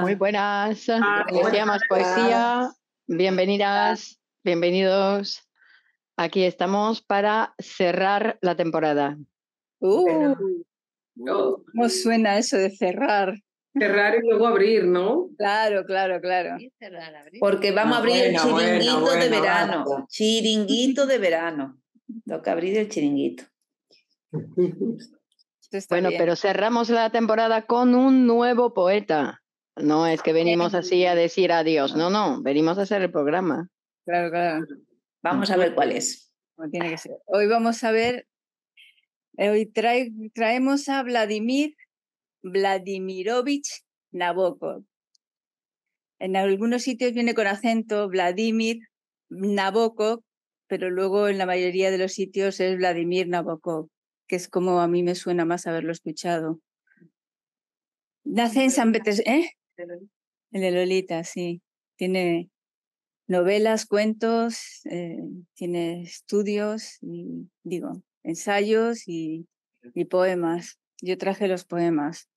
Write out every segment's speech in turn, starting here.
Muy buenas. Poesía ah, poesía. Bienvenidas, bienvenidos. Aquí estamos para cerrar la temporada. Uh. Oh. ¿Cómo suena eso de cerrar? Cerrar y luego abrir, ¿no? Claro, claro, claro. Porque vamos a abrir el chiringuito de verano. Chiringuito de verano. Toca abrir el chiringuito. bueno, pero cerramos la temporada con un nuevo poeta. No es que venimos así a decir adiós, no, no, venimos a hacer el programa. Claro, claro. Vamos a ver cuál es. que ser. Hoy vamos a ver, eh, hoy traemos a Vladimir Vladimirovich Nabokov. En algunos sitios viene con acento Vladimir Nabokov, pero luego en la mayoría de los sitios es Vladimir Nabokov que es como a mí me suena más haberlo escuchado. Nace en San Peters... ¿eh? El Lolita, sí. Tiene novelas, cuentos, eh, tiene estudios, digo, ensayos y, poemas. Yo traje los poemas.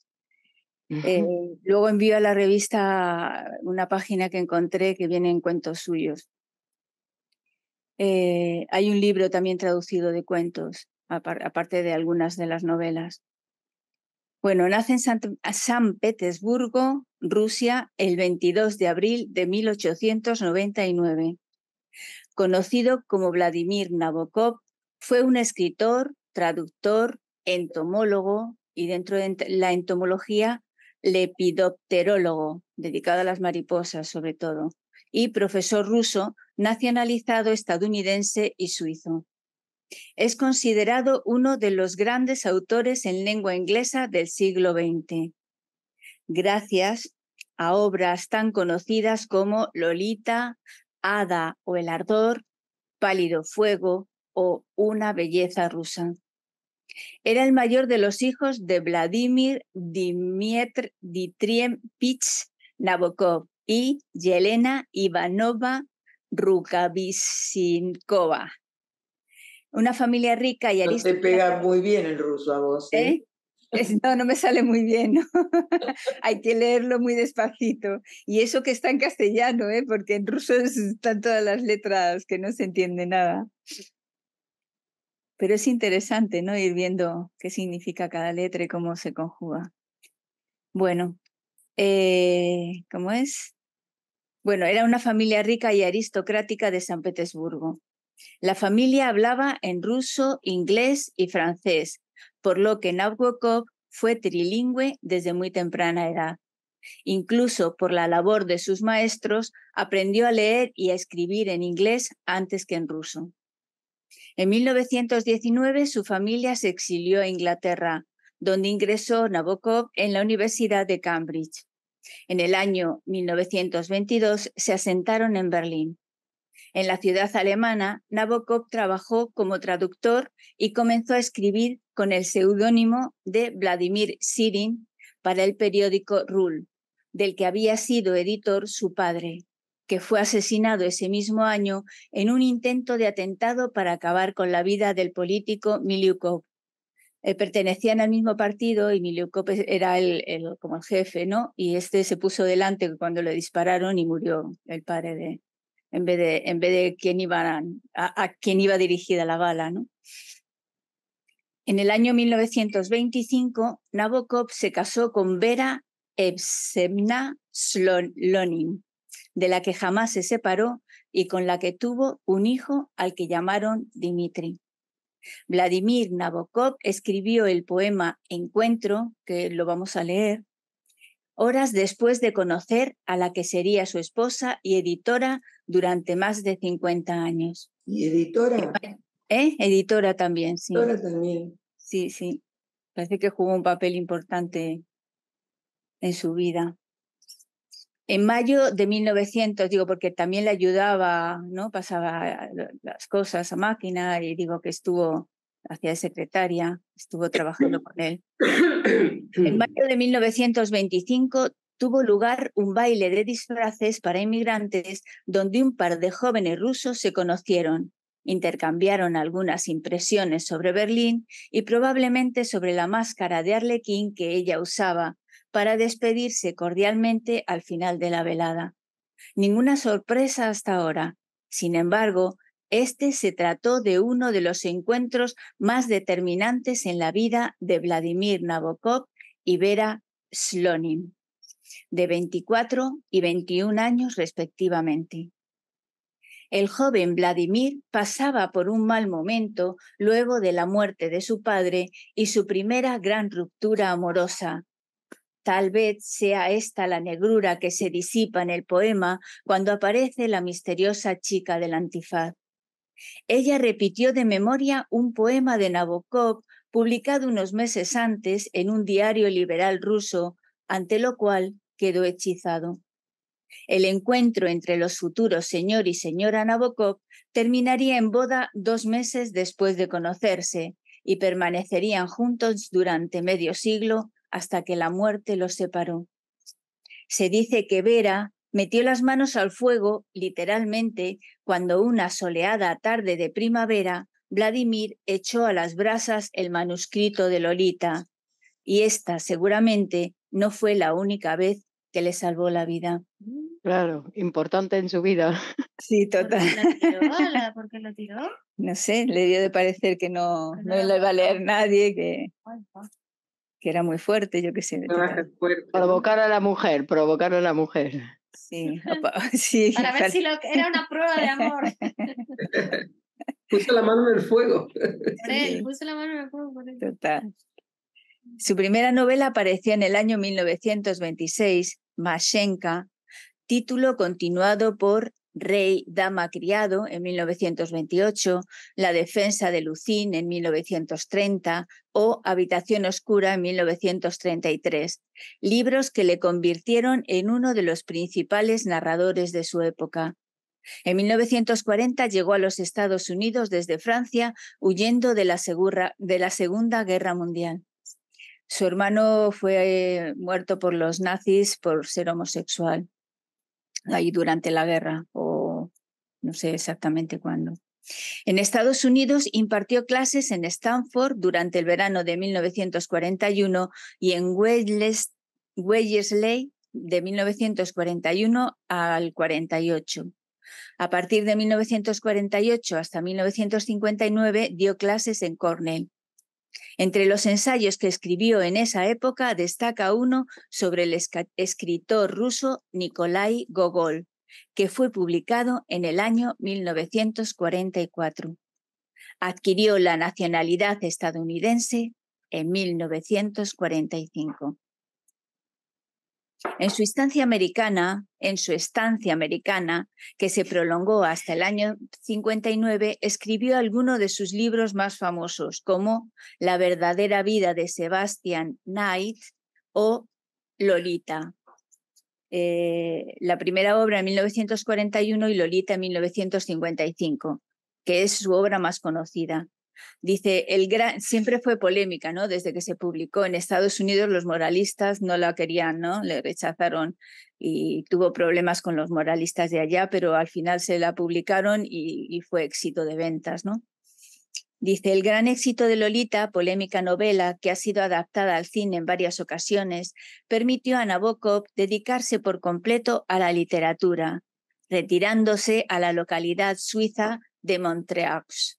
Eh, luego envío a la revista una página que encontré que viene en cuentos suyos. Eh, hay un libro también traducido de cuentos aparte de algunas de las novelas. Bueno, nace en San, Petersburgo, Rusia, el 22 de abril de 1899. Conocido como Vladimir Nabokov, fue un escritor, traductor, entomólogo y dentro de la entomología, lepidopterólogo, dedicado a las mariposas sobre todo, y profesor ruso, nacionalizado estadounidense y suizo. Es considerado uno de los grandes autores en lengua inglesa del siglo XX. Gracias a obras tan conocidas como Lolita, Ada o El Ardor, Pálido Fuego o Una Belleza Rusa. Era el mayor de los hijos de Vladimir Ditriem Dmitrievich Nabokov y Yelena Ivanova Rukavishinkova una familia rica y aristocrática. No te pega muy bien el ruso a vos. ¿eh? ¿Eh? No, no me sale muy bien. Hay que leerlo muy despacito. Y eso que está en castellano, ¿eh? porque en ruso están todas las letras que no se entiende nada. Pero es interesante ¿no? ir viendo qué significa cada letra y cómo se conjuga. Bueno, eh, ¿cómo es? Bueno, era una familia rica y aristocrática de San Petersburgo. La familia hablaba en ruso, inglés y francés, por lo que Nabokov fue trilingüe desde muy temprana edad. Incluso por la labor de sus maestros, aprendió a leer y a escribir en inglés antes que en ruso. En 1919 su familia se exilió a Inglaterra, donde ingresó Nabokov en la Universidad de Cambridge. En el año 1922 se asentaron en Berlín. En la ciudad alemana, Nabokov trabajó como traductor y comenzó a escribir con el seudónimo de Vladimir Sirin para el periódico Rul, del que había sido editor su padre, que fue asesinado ese mismo año en un intento de atentado para acabar con la vida del político Miliukov. Eh, pertenecían al mismo partido y Miliukov era el, como el jefe, ¿no? Y este se puso delante cuando le dispararon y murió el padre de, en vez de, quién a, quién iba dirigida la bala. ¿no? En el año 1925, Nabokov se casó con Vera Evsemna Slonin, de la que jamás se separó y con la que tuvo un hijo al que llamaron Dimitri. Vladimir Nabokov escribió el poema Encuentro, que lo vamos a leer, horas después de conocer a la que sería su esposa y editora durante más de 50 años. ¿Y editora? ¿Eh? Editora también, sí. Editora también. Sí, sí. Parece que jugó un papel importante en su vida. En mayo de 1900, digo, porque también le ayudaba, ¿no? Pasaba eh, las cosas a máquina y digo que estuvo hacía secretaria, estuvo trabajando con él. En mayo de 1925 tuvo lugar un baile de disfraces para inmigrantes donde un par de jóvenes rusos se conocieron, intercambiaron algunas impresiones sobre Berlín y probablemente sobre la máscara de arlequín que ella usaba para despedirse cordialmente al final de la velada. Ninguna sorpresa hasta ahora. Sin embargo, este se trató de uno de los encuentros más determinantes en la vida de Vladimir Nabokov y Vera Slonim, de 24 y 21 años respectivamente. El joven Vladimir pasaba por un mal momento luego de la muerte de su padre y su primera gran ruptura amorosa. Tal vez sea esta la negrura que se disipa en el poema cuando aparece la misteriosa chica del antifaz. Ella repitió de memoria un poema de Nabokov publicado unos meses antes en un diario liberal ruso, ante lo cual quedó hechizado. El encuentro entre los futuros señor y señora Nabokov terminaría en boda dos meses después de conocerse y permanecerían juntos durante medio siglo hasta que la muerte los separó. Se dice que Vera, metió las manos al fuego, literalmente, cuando una soleada tarde de primavera, Vladimir echó a las brasas el manuscrito de Lolita. Y esta, seguramente, no fue la única vez que le salvó la vida. Claro, importante en su vida. Sí, total. ¿Por qué lo tiró? No sé, le dio de parecer que no, pues le iba a leer nadie, que, que era muy fuerte, yo qué sé. Provocar a la mujer, provocar a la mujer. Sí, Para ver si era una prueba de amor. puso la mano en el fuego. Total. Su primera novela aparecía en el año 1926, Mashenka, título continuado por Rey, Dama, Criado en 1928, La Defensa de Lucín en 1930 o Habitación Oscura en 1933, libros que le convirtieron en uno de los principales narradores de su época. En 1940 llegó a los Estados Unidos desde Francia huyendo de la, Segunda Guerra Mundial. Su hermano fue eh, muerto por los nazis por ser homosexual ahí durante la guerra o no sé exactamente cuándo. En Estados Unidos impartió clases en Stanford durante el verano de 1941 y en Wellesley de 1941 al 48. A partir de 1948 hasta 1959 dio clases en Cornell. Entre los ensayos que escribió en esa época destaca uno sobre el escritor ruso Nikolai Gogol, que fue publicado en el año 1944. Adquirió la nacionalidad estadounidense en 1945. En su americana, en su estancia americana, que se prolongó hasta el año 59, escribió algunos de sus libros más famosos, como La verdadera vida de Sebastian Knight o Lolita. Eh, la primera obra en 1941 y Lolita en 1955, que es su obra más conocida. Dice, el gran, siempre fue polémica, ¿no? Desde que se publicó en Estados Unidos, los moralistas no la querían, ¿no? Le rechazaron y tuvo problemas con los moralistas de allá, pero al final se la publicaron y, fue éxito de ventas, ¿no? Dice, el gran éxito de Lolita, polémica novela que ha sido adaptada al cine en varias ocasiones, permitió a Nabokov dedicarse por completo a la literatura, retirándose a la localidad suiza de Montreux,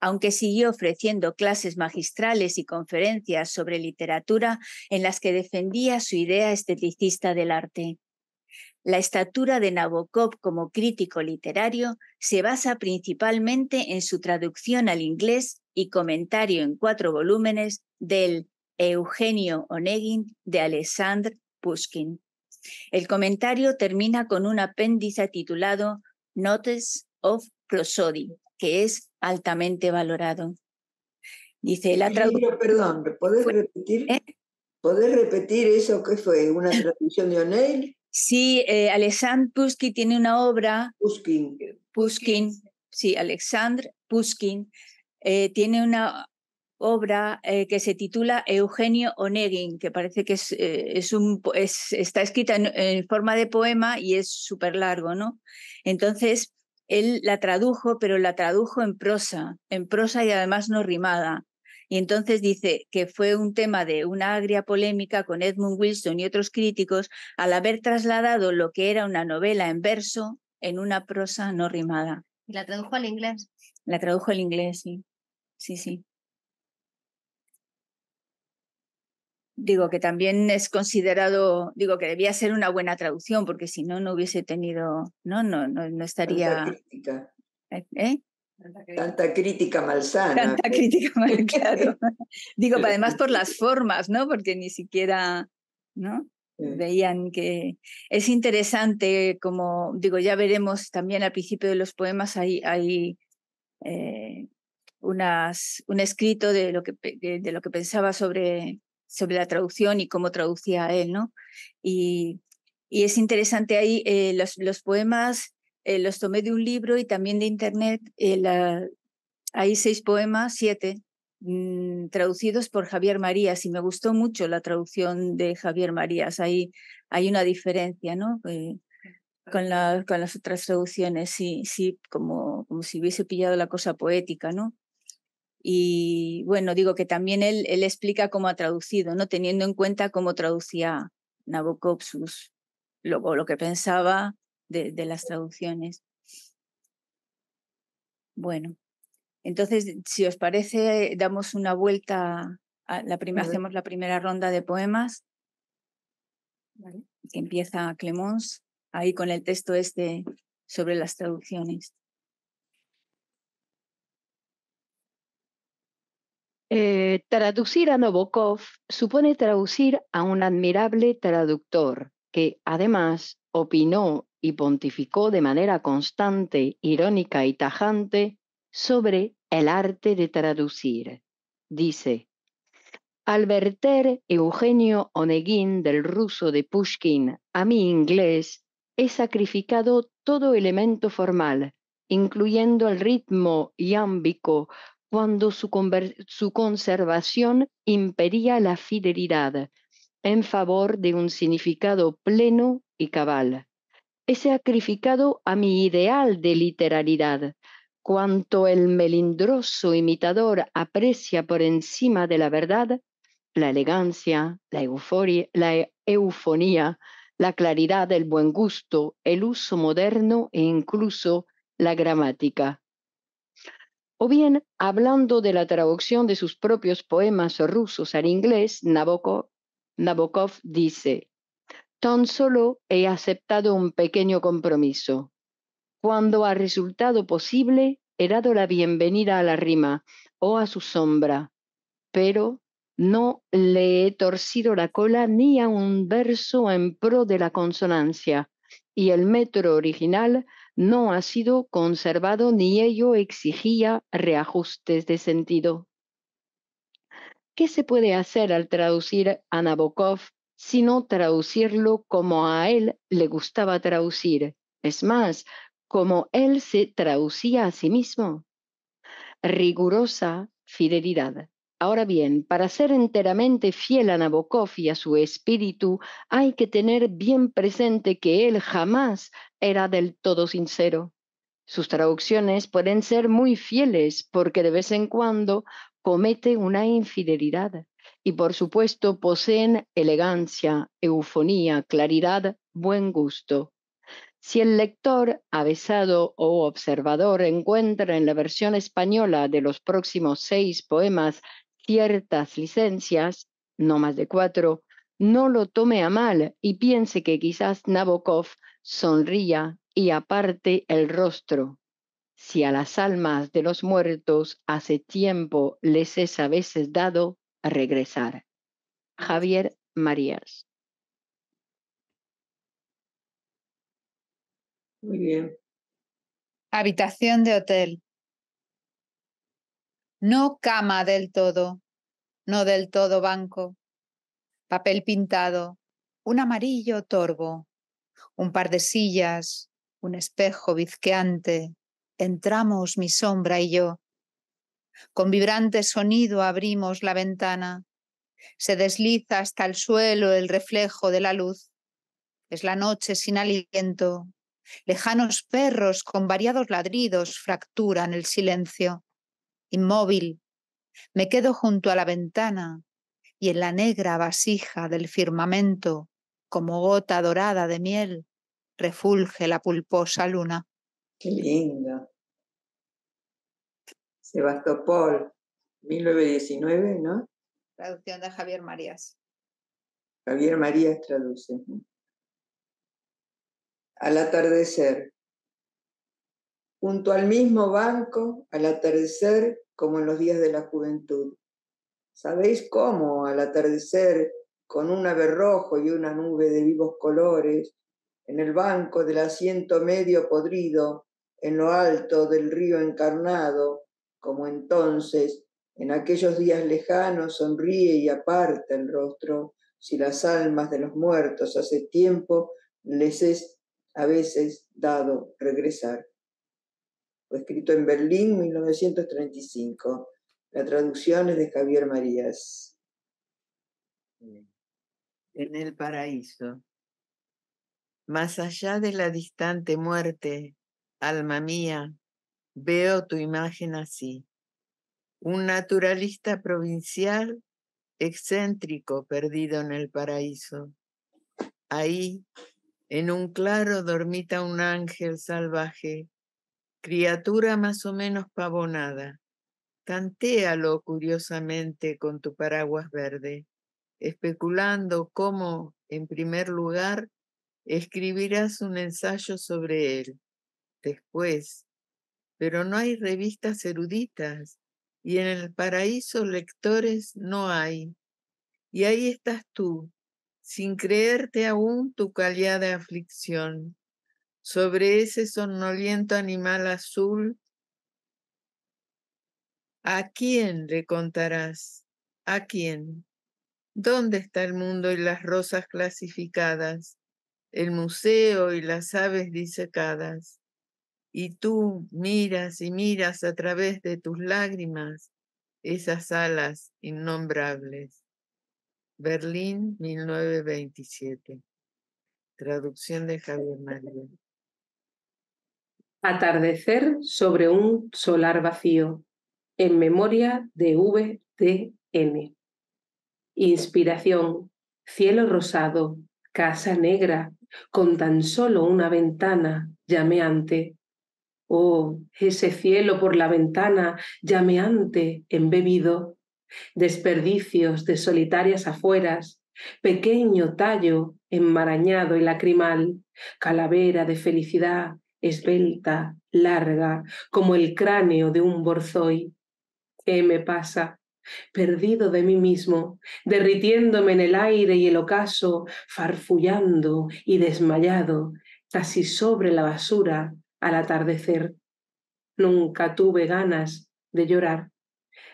aunque siguió ofreciendo clases magistrales y conferencias sobre literatura en las que defendía su idea esteticista del arte. La estatura de Nabokov como crítico literario se basa principalmente en su traducción al inglés y comentario en cuatro volúmenes del Eugenio Onegin de Alexandre Pushkin. El comentario termina con un apéndice titulado Notes of Prosody, que es altamente valorado. Dice la traducción. Perdón, ¿podés repetir? ¿eh? repetir eso que fue? ¿Una traducción de O'Neill? Sí, eh, Alexandre Puskin tiene una obra. Pushkin. sí, Alexandre Puskin eh, tiene una obra que se titula Eugenio Onegin, que parece que es, es un, es, está escrita en, en, forma de poema y es súper largo, ¿no? Entonces, él la tradujo, pero la tradujo en prosa, en prosa y además no rimada. Y entonces dice que fue un tema de una agria polémica con Edmund Wilson y otros críticos al haber trasladado lo que era una novela en verso en una prosa no rimada. ¿Y la tradujo al inglés? La tradujo al inglés, sí. Sí, sí. digo que también es considerado, digo que debía ser una buena traducción, porque si no, no hubiese tenido, no, no, no, estaría. ¿Eh? ¿Eh? Tanta crítica. ¿Eh? Tanta crítica malsana. Tanta pues. crítica malsana, claro. digo, además por las formas, ¿no? Porque ni siquiera, ¿no? Veían que es interesante, como digo, ya veremos también al principio de los poemas hay, hay eh, unas, un escrito de lo, que, de lo que pensaba sobre sobre la traducción y cómo traducía él, ¿no? Y, es interesante ahí, eh, los, poemas eh, los tomé de un libro y también de internet, eh, hay seis poemas, siete, mm, traducidos por Javier Marías y me gustó mucho la traducción de Javier Marías, ahí hay una diferencia, ¿no? con, la, con las otras traducciones, sí, sí, como, como si hubiese pillado la cosa poética, ¿no? Y bueno, digo que también él, él explica cómo ha traducido, ¿no? teniendo en cuenta cómo traducía Nabokov sus, lo, que pensaba de, las traducciones. Bueno, entonces, si os parece, damos una vuelta, a la primera, hacemos la primera ronda de poemas, que empieza Clemons, ahí con el texto este sobre las traducciones. Eh, traducir a Novokov supone traducir a un admirable traductor que además opinó y pontificó de manera constante, irónica y tajante sobre el arte de traducir. Dice, al verter Eugenio Oneguín del ruso de Pushkin a mi inglés, he sacrificado todo elemento formal, incluyendo el ritmo iámbico cuando su, conservación impería la fidelidad en favor de un significado pleno y cabal. He sacrificado a mi ideal de literalidad, cuanto el melindroso imitador aprecia por encima de la verdad, la elegancia, la, euforia, la eufonía, la claridad, el buen gusto, el uso moderno e incluso la gramática o bien hablando de la traducción de sus propios poemas rusos al inglés, Nabokov, dice, tan solo he aceptado un pequeño compromiso. Cuando ha resultado posible, he dado la bienvenida a la rima o a su sombra, pero no le he torcido la cola ni a un verso en pro de la consonancia, y el metro original no ha sido conservado ni ello exigía reajustes de sentido. ¿Qué se puede hacer al traducir a Nabokov sino traducirlo como a él le gustaba traducir? Es más, como él se traducía a sí mismo. Rigurosa fidelidad. Ahora bien, para ser enteramente fiel a Nabokov y a su espíritu, hay que tener bien presente que él jamás era del todo sincero. Sus traducciones pueden ser muy fieles porque de vez en cuando comete una infidelidad y por supuesto poseen elegancia, eufonía, claridad, buen gusto. Si el lector, avesado o observador encuentra en la versión española de los próximos seis poemas ciertas licencias, no más de cuatro, no lo tome a mal y piense que quizás Nabokov sonría y aparte el rostro. Si a las almas de los muertos hace tiempo les es a veces dado regresar. Javier Marías. Muy bien. Habitación de hotel. No cama del todo, no del todo banco. Papel pintado, un amarillo torbo, un par de sillas, un espejo bizqueante. Entramos mi sombra y yo. Con vibrante sonido abrimos la ventana. Se desliza hasta el suelo el reflejo de la luz. Es la noche sin aliento. Lejanos perros con variados ladridos fracturan el silencio inmóvil, me quedo junto a la ventana y en la negra vasija del firmamento, como gota dorada de miel, refulge la pulposa luna. Qué lindo. Sebastopol, 1919, ¿no? Traducción de Javier Marías. Javier Marías traduce. Al atardecer, junto al mismo banco al atardecer como en los días de la juventud. ¿Sabéis cómo al atardecer, con un ave rojo y una nube de vivos colores, en el banco del asiento medio podrido, en lo alto del río encarnado, como entonces, en aquellos días lejanos, sonríe y aparta el rostro, si las almas de los muertos hace tiempo les es a veces dado regresar escrito en Berlín, 1935. La traducción es de Javier Marías. En el paraíso. Más allá de la distante muerte, alma mía, veo tu imagen así. Un naturalista provincial, excéntrico, perdido en el paraíso. Ahí, en un claro, dormita un ángel salvaje Criatura más o menos pavonada, tantéalo curiosamente con tu paraguas verde, especulando cómo, en primer lugar, escribirás un ensayo sobre él, después, pero no hay revistas eruditas y en el paraíso lectores no hay. Y ahí estás tú, sin creerte aún tu callada aflicción, sobre ese sonoliento animal azul, ¿a quién le contarás? ¿A quién? ¿Dónde está el mundo y las rosas clasificadas, el museo y las aves disecadas? Y tú miras y miras a través de tus lágrimas esas alas innombrables. Berlín, 1927. Traducción de Javier María. Atardecer sobre un solar vacío, en memoria de VTN. Inspiración, cielo rosado, casa negra, con tan solo una ventana llameante. Oh, ese cielo por la ventana llameante, embebido, desperdicios de solitarias afueras, pequeño tallo enmarañado y lacrimal, calavera de felicidad esbelta, larga, como el cráneo de un borzoi. ¿Qué me pasa? Perdido de mí mismo, derritiéndome en el aire y el ocaso, farfullando y desmayado, casi sobre la basura al atardecer. Nunca tuve ganas de llorar.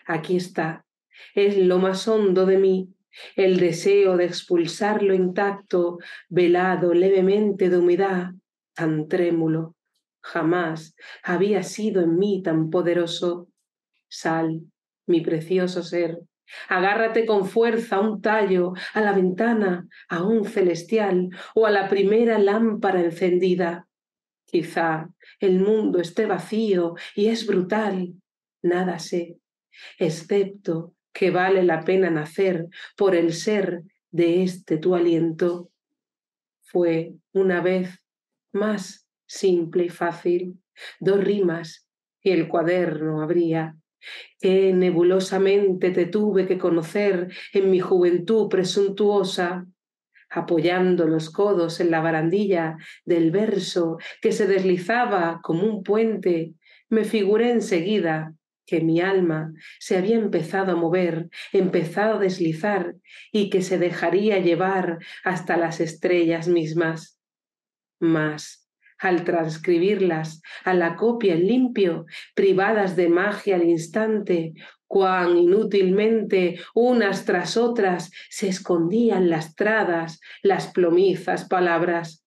Aquí está, es lo más hondo de mí, el deseo de expulsarlo intacto, velado levemente de humedad, tan trémulo, jamás había sido en mí tan poderoso. Sal, mi precioso ser, agárrate con fuerza a un tallo, a la ventana, a un celestial o a la primera lámpara encendida. Quizá el mundo esté vacío y es brutal, nada sé, excepto que vale la pena nacer por el ser de este tu aliento. Fue una vez más simple y fácil, dos rimas y el cuaderno habría. Que nebulosamente te tuve que conocer en mi juventud presuntuosa, apoyando los codos en la barandilla del verso que se deslizaba como un puente, me figuré enseguida que mi alma se había empezado a mover, empezado a deslizar y que se dejaría llevar hasta las estrellas mismas. Mas, al transcribirlas a la copia en limpio, privadas de magia al instante, cuán inútilmente unas tras otras se escondían las tradas, las plomizas palabras.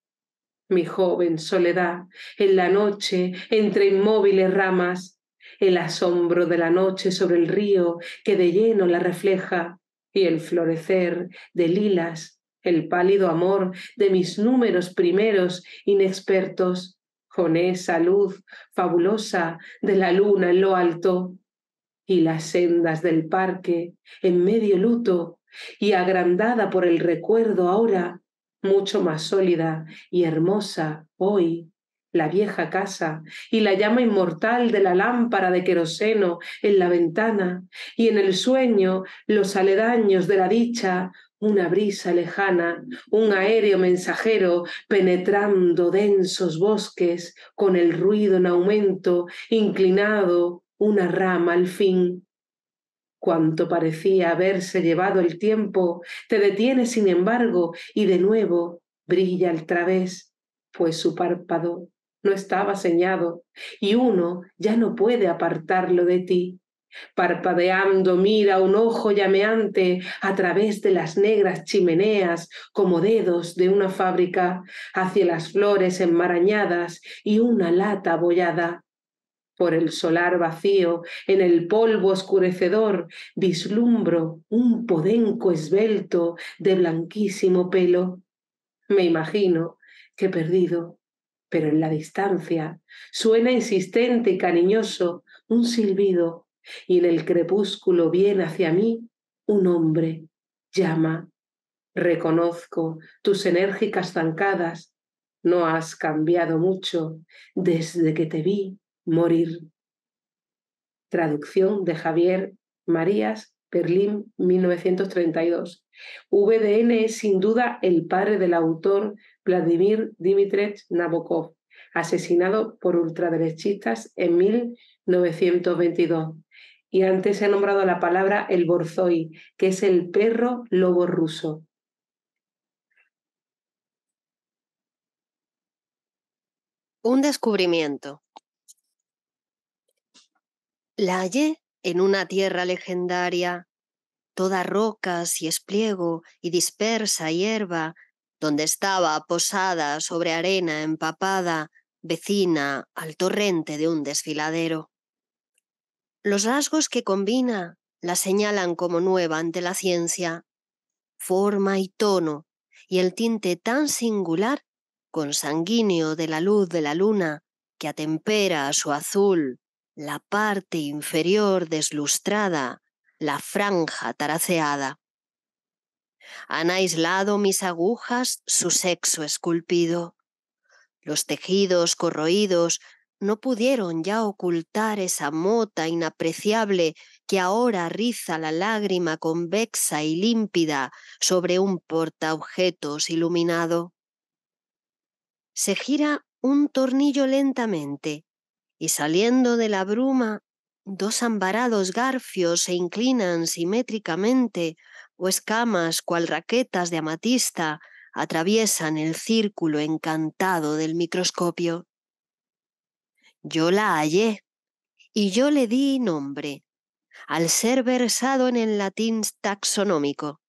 Mi joven soledad, en la noche, entre inmóviles ramas, el asombro de la noche sobre el río que de lleno la refleja, y el florecer de lilas el pálido amor de mis números primeros inexpertos, con esa luz fabulosa de la luna en lo alto, y las sendas del parque en medio luto, y agrandada por el recuerdo ahora, mucho más sólida y hermosa hoy, la vieja casa y la llama inmortal de la lámpara de queroseno en la ventana y en el sueño los aledaños de la dicha una brisa lejana, un aéreo mensajero penetrando densos bosques con el ruido en aumento, inclinado una rama al fin. Cuanto parecía haberse llevado el tiempo, te detiene sin embargo y de nuevo brilla al través, pues su párpado no estaba señado y uno ya no puede apartarlo de ti. Parpadeando mira un ojo llameante a través de las negras chimeneas como dedos de una fábrica hacia las flores enmarañadas y una lata abollada. Por el solar vacío, en el polvo oscurecedor, vislumbro un podenco esbelto de blanquísimo pelo. Me imagino que perdido, pero en la distancia suena insistente y cariñoso un silbido y en el crepúsculo viene hacia mí un hombre, llama. Reconozco tus enérgicas zancadas, no has cambiado mucho desde que te vi morir. Traducción de Javier Marías, Berlín, 1932. VDN es sin duda el padre del autor Vladimir Dimitrich Nabokov, asesinado por ultraderechistas en 1922. Y antes he nombrado la palabra el borzoi, que es el perro lobo ruso. Un descubrimiento. La hallé en una tierra legendaria, toda rocas y espliego y dispersa hierba, donde estaba posada sobre arena empapada, vecina al torrente de un desfiladero. Los rasgos que combina la señalan como nueva ante la ciencia. Forma y tono, y el tinte tan singular, consanguíneo de la luz de la luna, que atempera a su azul la parte inferior deslustrada, la franja taraceada. Han aislado mis agujas su sexo esculpido. Los tejidos corroídos no pudieron ya ocultar esa mota inapreciable que ahora riza la lágrima convexa y límpida sobre un portaobjetos iluminado. Se gira un tornillo lentamente y saliendo de la bruma, dos ambarados garfios se inclinan simétricamente o escamas cual raquetas de amatista atraviesan el círculo encantado del microscopio. Yo la hallé y yo le di nombre, al ser versado en el latín taxonómico.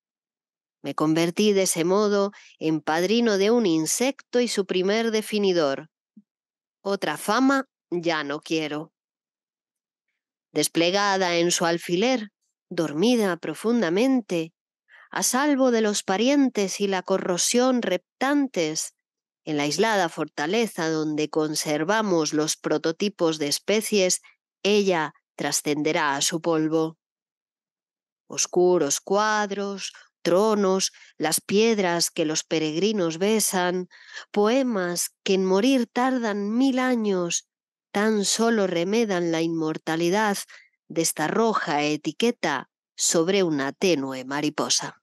Me convertí de ese modo en padrino de un insecto y su primer definidor. Otra fama ya no quiero. Desplegada en su alfiler, dormida profundamente, a salvo de los parientes y la corrosión reptantes, en la aislada fortaleza donde conservamos los prototipos de especies, ella trascenderá a su polvo. Oscuros cuadros, tronos, las piedras que los peregrinos besan, poemas que en morir tardan mil años, tan solo remedan la inmortalidad de esta roja etiqueta sobre una tenue mariposa.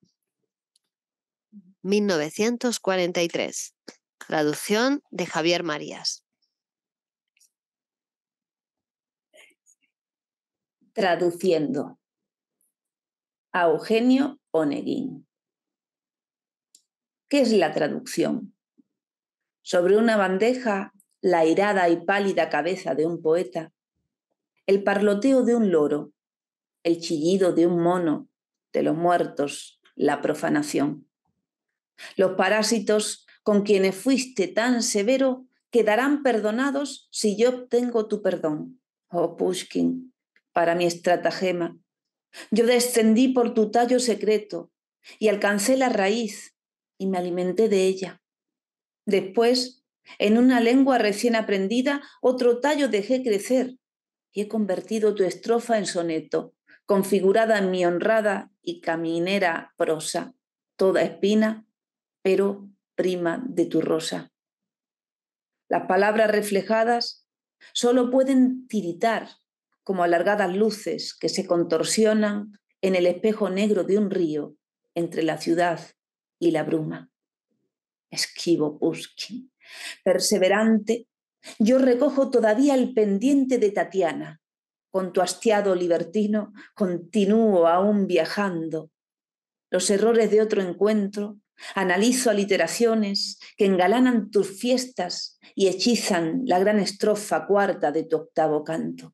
1943 Traducción de Javier Marías. Traduciendo a Eugenio Oneguín. ¿Qué es la traducción? Sobre una bandeja, la airada y pálida cabeza de un poeta, el parloteo de un loro, el chillido de un mono, de los muertos, la profanación. Los parásitos con quienes fuiste tan severo, quedarán perdonados si yo obtengo tu perdón. Oh Pushkin, para mi estratagema, yo descendí por tu tallo secreto y alcancé la raíz y me alimenté de ella. Después, en una lengua recién aprendida, otro tallo dejé crecer y he convertido tu estrofa en soneto, configurada en mi honrada y caminera prosa, toda espina, pero prima de tu rosa. Las palabras reflejadas solo pueden tiritar como alargadas luces que se contorsionan en el espejo negro de un río entre la ciudad y la bruma. Esquivo uski perseverante, yo recojo todavía el pendiente de Tatiana. Con tu hastiado libertino continúo aún viajando. Los errores de otro encuentro Analizo aliteraciones que engalanan tus fiestas y hechizan la gran estrofa cuarta de tu octavo canto.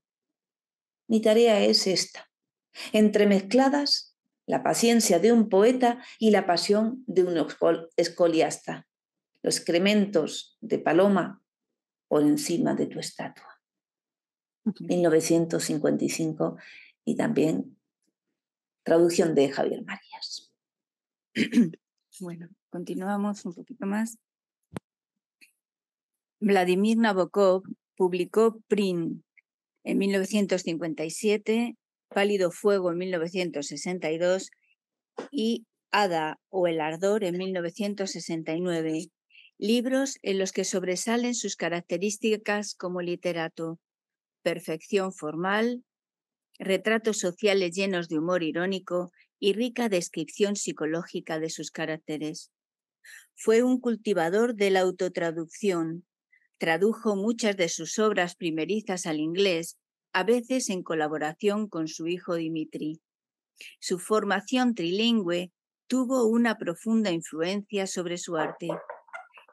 Mi tarea es esta, entremezcladas la paciencia de un poeta y la pasión de un escoliasta, los excrementos de paloma por encima de tu estatua. 1955 y también traducción de Javier Marías. Bueno, continuamos un poquito más. Vladimir Nabokov publicó Prin en 1957, Pálido Fuego en 1962 y Ada o El Ardor en 1969, libros en los que sobresalen sus características como literato, perfección formal, retratos sociales llenos de humor irónico y rica descripción psicológica de sus caracteres. Fue un cultivador de la autotraducción. Tradujo muchas de sus obras primerizas al inglés, a veces en colaboración con su hijo Dimitri. Su formación trilingüe tuvo una profunda influencia sobre su arte.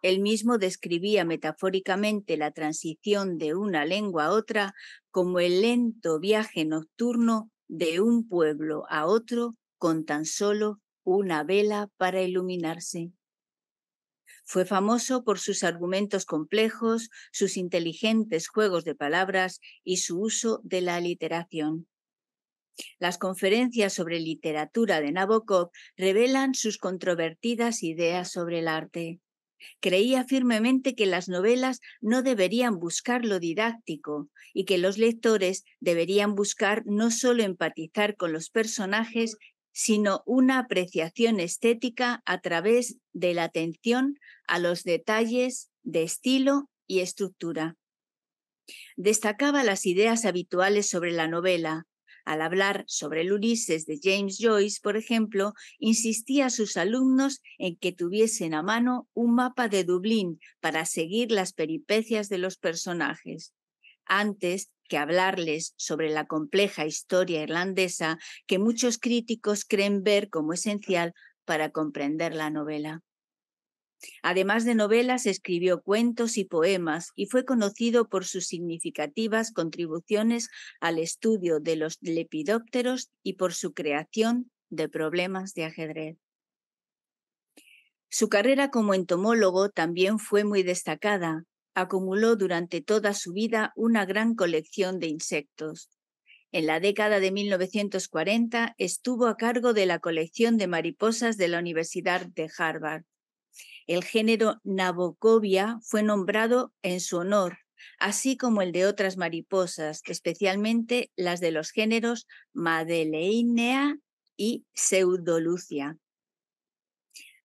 Él mismo describía metafóricamente la transición de una lengua a otra como el lento viaje nocturno de un pueblo a otro con tan solo una vela para iluminarse. Fue famoso por sus argumentos complejos, sus inteligentes juegos de palabras y su uso de la literación. Las conferencias sobre literatura de Nabokov revelan sus controvertidas ideas sobre el arte. Creía firmemente que las novelas no deberían buscar lo didáctico y que los lectores deberían buscar no solo empatizar con los personajes, sino una apreciación estética a través de la atención a los detalles de estilo y estructura. Destacaba las ideas habituales sobre la novela. Al hablar sobre el Ulises de James Joyce, por ejemplo, insistía a sus alumnos en que tuviesen a mano un mapa de Dublín para seguir las peripecias de los personajes. Antes que hablarles sobre la compleja historia irlandesa que muchos críticos creen ver como esencial para comprender la novela. Además de novelas, escribió cuentos y poemas y fue conocido por sus significativas contribuciones al estudio de los lepidópteros y por su creación de problemas de ajedrez. Su carrera como entomólogo también fue muy destacada, acumuló durante toda su vida una gran colección de insectos. En la década de 1940 estuvo a cargo de la colección de mariposas de la Universidad de Harvard. El género Nabokovia fue nombrado en su honor, así como el de otras mariposas, especialmente las de los géneros Madeleinea y Pseudolucia.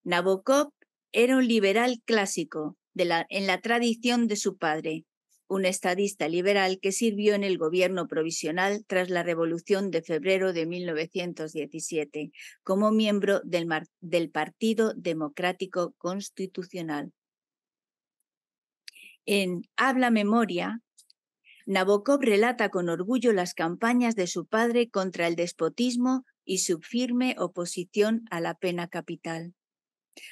Nabokov era un liberal clásico, en la tradición de su padre, un estadista liberal que sirvió en el gobierno provisional tras la Revolución de febrero de 1917 como miembro del Partido Democrático Constitucional. En Habla Memoria, Nabokov relata con orgullo las campañas de su padre contra el despotismo y su firme oposición a la pena capital.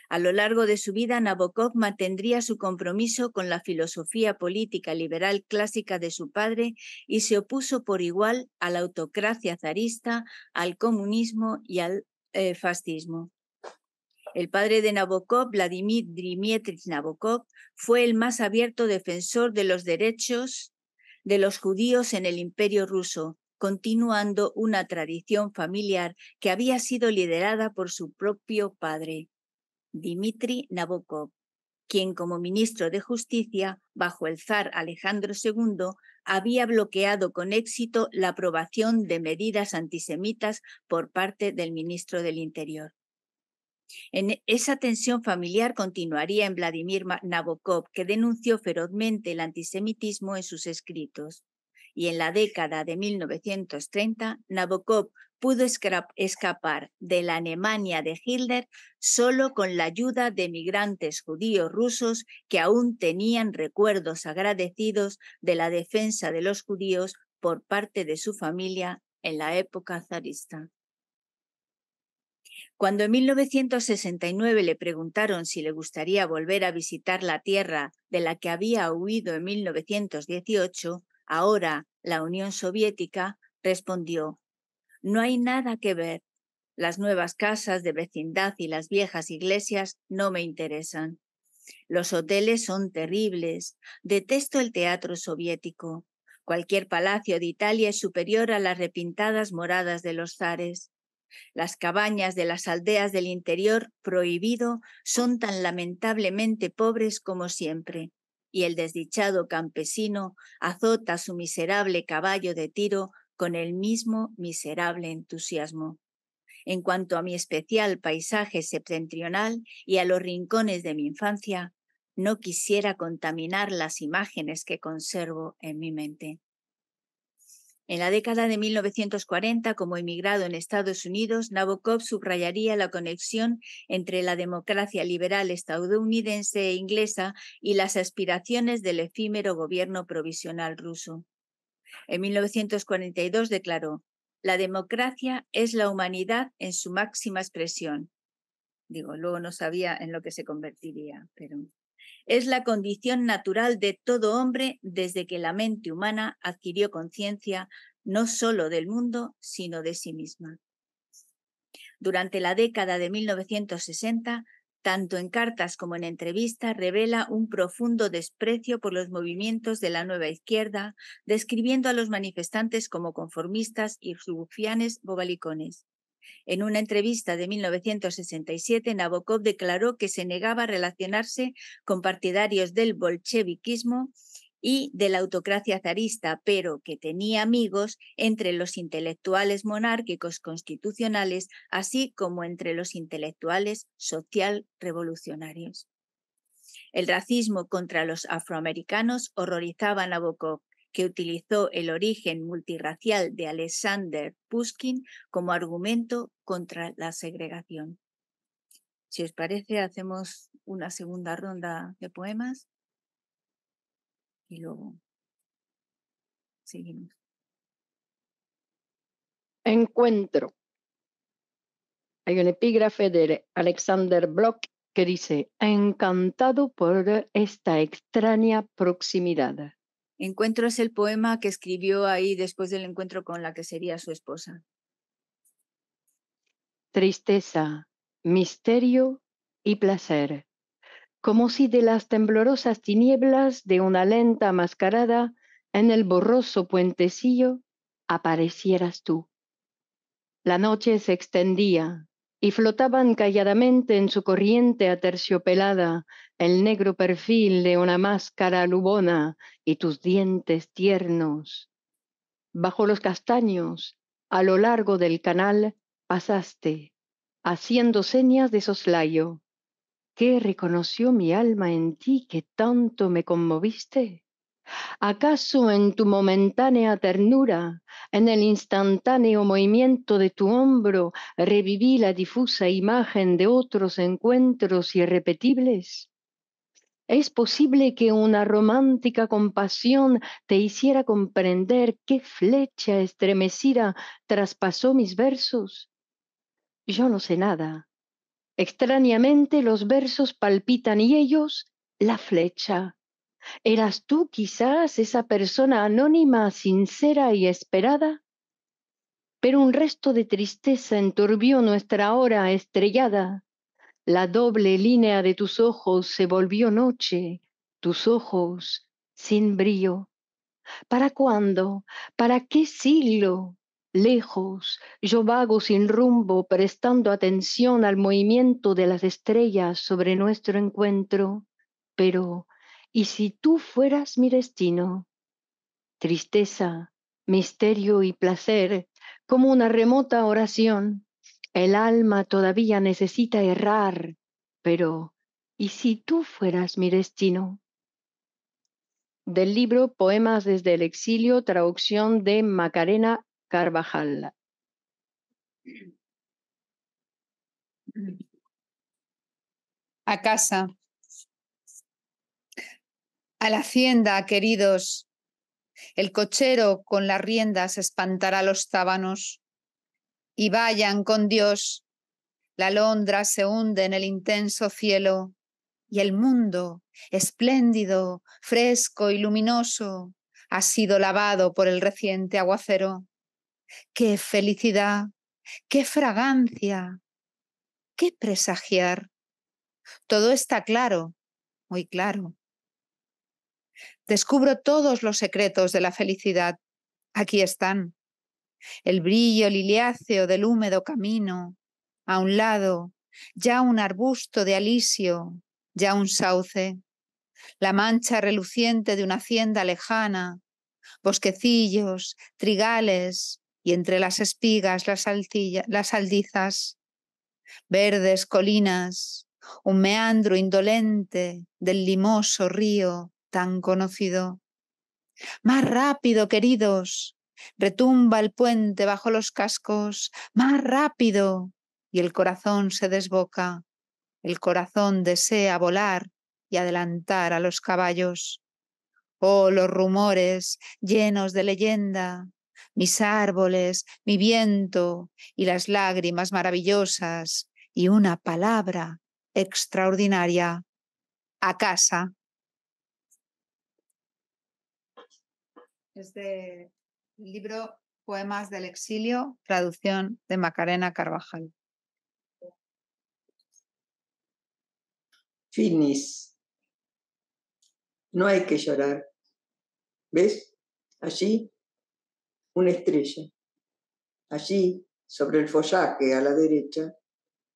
A lo largo de su vida, Nabokov mantendría su compromiso con la filosofía política liberal clásica de su padre y se opuso por igual a la autocracia zarista, al comunismo y al eh, fascismo. El padre de Nabokov, Vladimir Dmitrievich Nabokov, fue el más abierto defensor de los derechos de los judíos en el imperio ruso, continuando una tradición familiar que había sido liderada por su propio padre. Dimitri Nabokov, quien como ministro de Justicia, bajo el zar Alejandro II, había bloqueado con éxito la aprobación de medidas antisemitas por parte del ministro del Interior. En e, esa tensión familiar continuaría en Vladimir Nabokov, que denunció ferozmente el antisemitismo en sus escritos. Y en la década de 1930, Nabokov pudo escapar de la Alemania de Hitler solo con la ayuda de migrantes judíos rusos que aún tenían recuerdos agradecidos de la defensa de los judíos por parte de su familia en la época zarista. Cuando en 1969 le preguntaron si le gustaría volver a visitar la tierra de la que había huido en 1918, ahora la Unión Soviética, respondió, no hay nada que ver. Las nuevas casas de vecindad y las viejas iglesias no me interesan. Los hoteles son terribles. Detesto el teatro soviético. Cualquier palacio de Italia es superior a las repintadas moradas de los zares. Las cabañas de las aldeas del interior prohibido son tan lamentablemente pobres como siempre, y el desdichado campesino azota su miserable caballo de tiro con el mismo miserable entusiasmo. En cuanto a mi especial paisaje septentrional y a los rincones de mi infancia, no quisiera contaminar las imágenes que conservo en mi mente. En la década de 1940, como emigrado en Estados Unidos, Nabokov subrayaría la conexión entre la democracia liberal estadounidense e inglesa y las aspiraciones del efímero gobierno provisional ruso. En 1942 declaró, la democracia es la humanidad en su máxima expresión. Digo, luego no sabía en lo que se convertiría, pero es la condición natural de todo hombre desde que la mente humana adquirió conciencia no solo del mundo, sino de sí misma. Durante la década de 1960 tanto en cartas como en entrevistas, revela un profundo desprecio por los movimientos de la nueva izquierda, describiendo a los manifestantes como conformistas y rufianes bobalicones. En una entrevista de 1967, Nabokov declaró que se negaba a relacionarse con partidarios del bolcheviquismo y de la autocracia zarista, pero que tenía amigos entre los intelectuales monárquicos constitucionales, así como entre los intelectuales social revolucionarios. El racismo contra los afroamericanos horrorizaba a Nabokov, que utilizó el origen multirracial de Alexander Pushkin como argumento contra la segregación. Si os parece, hacemos una segunda ronda de poemas y luego seguimos. Encuentro. Hay un epígrafe de Alexander Bloch que dice, encantado por esta extraña proximidad. Encuentro es el poema que escribió ahí después del encuentro con la que sería su esposa. Tristeza, misterio y placer como si de las temblorosas tinieblas de una lenta mascarada en el borroso puentecillo aparecieras tú. La noche se extendía y flotaban calladamente en su corriente aterciopelada el negro perfil de una máscara lubona y tus dientes tiernos. Bajo los castaños, a lo largo del canal, pasaste, haciendo señas de soslayo qué reconoció mi alma en ti que tanto me conmoviste? ¿Acaso en tu momentánea ternura, en el instantáneo movimiento de tu hombro, reviví la difusa imagen de otros encuentros irrepetibles? ¿Es posible que una romántica compasión te hiciera comprender qué flecha estremecida traspasó mis versos? Yo no sé nada, Extrañamente los versos palpitan y ellos la flecha. ¿Eras tú quizás esa persona anónima, sincera y esperada? Pero un resto de tristeza enturbió nuestra hora estrellada. La doble línea de tus ojos se volvió noche, tus ojos sin brío. ¿Para cuándo? ¿Para qué siglo? Lejos, yo vago sin rumbo, prestando atención al movimiento de las estrellas sobre nuestro encuentro. Pero, ¿y si tú fueras mi destino? Tristeza, misterio y placer, como una remota oración. El alma todavía necesita errar, pero ¿y si tú fueras mi destino? Del libro Poemas desde el exilio, traducción de Macarena Carvajal. A casa. A la hacienda, queridos. El cochero con las riendas espantará los tábanos. Y vayan con Dios. La alondra se hunde en el intenso cielo y el mundo, espléndido, fresco y luminoso, ha sido lavado por el reciente aguacero qué felicidad, qué fragancia, qué presagiar. Todo está claro, muy claro. Descubro todos los secretos de la felicidad. Aquí están. El brillo liliáceo del húmedo camino. A un lado, ya un arbusto de alisio, ya un sauce. La mancha reluciente de una hacienda lejana. Bosquecillos, trigales, entre las espigas, las, saldizas las aldizas, verdes colinas, un meandro indolente del limoso río tan conocido. Más rápido, queridos, retumba el puente bajo los cascos, más rápido, y el corazón se desboca. El corazón desea volar y adelantar a los caballos. Oh, los rumores llenos de leyenda, mis árboles, mi viento y las lágrimas maravillosas y una palabra extraordinaria, a casa. Es de libro Poemas del Exilio, traducción de Macarena Carvajal. Finis. No hay que llorar. ¿Ves? Allí una estrella. Allí, sobre el follaje a la derecha,